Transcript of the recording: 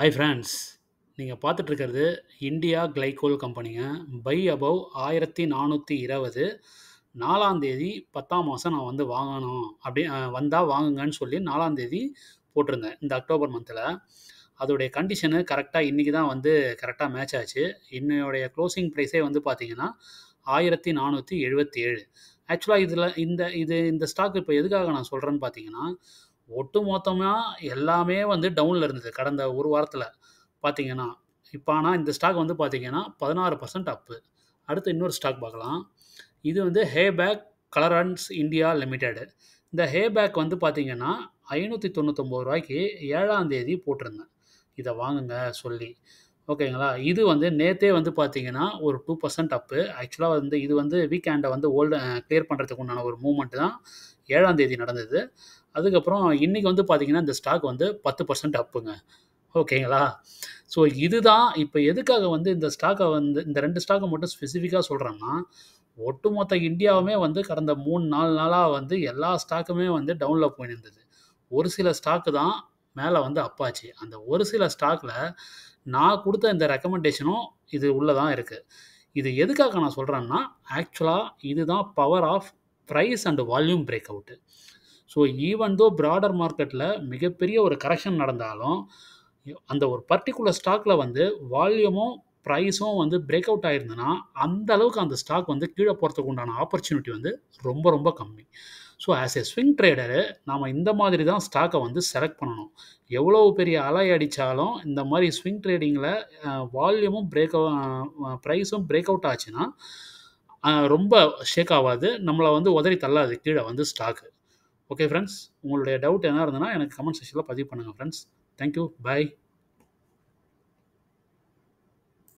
hi friends நீங்கள் பார்த்துட்ருக்கிறது India glycol கம்பெனிங்க பை அபவ் ஆயிரத்தி நானூற்றி இருபது நாலாந்தேதி பத்தாம் மாதம் நான் வந்து வாங்கணும் அப்படி வந்தால் வாங்குங்கன்னு சொல்லி நாலாந்தேதி போட்டிருந்தேன் இந்த அக்டோபர் மந்தில் அதோடைய கண்டிஷனு கரெக்டாக இன்றைக்கி தான் வந்து கரெக்டாக மேட்ச் ஆச்சு என்னுடைய க்ளோசிங் ப்ரைஸே வந்து பார்த்திங்கன்னா ஆயிரத்தி நானூற்றி எழுபத்தி ஏழு ஆக்சுவலாக இதில் இந்த இது இந்த ஸ்டாக் இப்போ எதுக்காக நான் சொல்கிறேன்னு பார்த்தீங்கன்னா ஒட்டு மொத்தமாக எல்லாமே வந்து டவுனில் இருந்தது கடந்த ஒரு வாரத்தில் பார்த்தீங்கன்னா இப்போ ஆனால் இந்த ஸ்டாக் வந்து பார்த்தீங்கன்னா பதினாறு பர்சன்ட் அப்பு அடுத்து இன்னொரு ஸ்டாக் பார்க்கலாம் இது வந்து ஹேபேக் கலரன்ஸ் இந்தியா லிமிடெடு இந்த ஹேபேக் வந்து பார்த்தீங்கன்னா ஐநூற்றி தொண்ணூத்தொம்போது ரூபாய்க்கு ஏழாம் தேதி போட்டிருந்தேன் இதை வாங்குங்க சொல்லி ஓகேங்களா இது வந்து நேற்றே வந்து பார்த்தீங்கன்னா ஒரு டூ பர்சன்ட் அப்பு ஆக்சுவலாக வந்து இது வந்து வீக் வீக்கெண்டை வந்து ஓல்டு கிளியர் பண்ணுறதுக்கு உண்டான ஒரு மூமெண்ட் தான் ஏழாம் தேதி நடந்தது அதுக்கப்புறம் இன்றைக்கி வந்து பார்த்தீங்கன்னா இந்த ஸ்டாக் வந்து பத்து பர்சன்ட் அப்புங்க ஓகேங்களா ஸோ இதுதான் இப்போ எதுக்காக வந்து இந்த ஸ்டாக்கை வந்து இந்த ரெண்டு ஸ்டாக்கை மட்டும் ஸ்பெசிஃபிக்காக சொல்கிறோம்னா ஒட்டுமொத்த இந்தியாவுமே வந்து கடந்த மூணு நாலு நாளாக வந்து எல்லா ஸ்டாக்குமே வந்து டவுனில் போயிருந்தது ஒரு சில ஸ்டாக்கு தான் மேலே வந்து அப்பாச்சு அந்த ஒரு சில ஸ்டாக்கில் நான் கொடுத்த இந்த ரெக்கமெண்டேஷனும் இது உள்ளே தான் இருக்குது இது எதுக்காக நான் சொல்கிறேன்னா ஆக்சுவலாக இதுதான் power of price and volume break out so even though broader மார்க்கெட்டில் மிகப்பெரிய ஒரு கரெக்ஷன் நடந்தாலும் அந்த ஒரு பர்டிகுலர் ஸ்டாக்கில் வந்து வால்யூமும் ப்ரைஸும் வந்து பிரேக் அவுட் ஆயிருந்ததுன்னா அந்த அளவுக்கு அந்த ஸ்டாக் வந்து கீழே போகிறதுக்கு உண்டான ஆப்பர்ச்சுனிட்டி வந்து ரொம்ப ரொம்ப கம்மி so as a swing trader நாம் இந்த மாதிரி தான் ஸ்டாக்கை வந்து செலக்ட் பண்ணணும் எவ்வளோ பெரிய அலை அடித்தாலும் இந்த மாதிரி ஸ்விங் ட்ரேடிங்கில் வால்யூமும் பிரேக் ப்ரைஸும் பிரேக் அவுட் ஆச்சுன்னா ரொம்ப ஷேக் ஆகாது நம்மளை வந்து உதறி தள்ளாது கீழே வந்து ஸ்டாக்கு ஓகே ஃப்ரெண்ட்ஸ் உங்களுடைய டவுட் என்ன இருந்ததுன்னா எனக்கு கமெண்ட் செக்ஷனில் பதிவு பண்ணுங்கள் ஃப்ரெண்ட்ஸ் தேங்க்யூ பாய்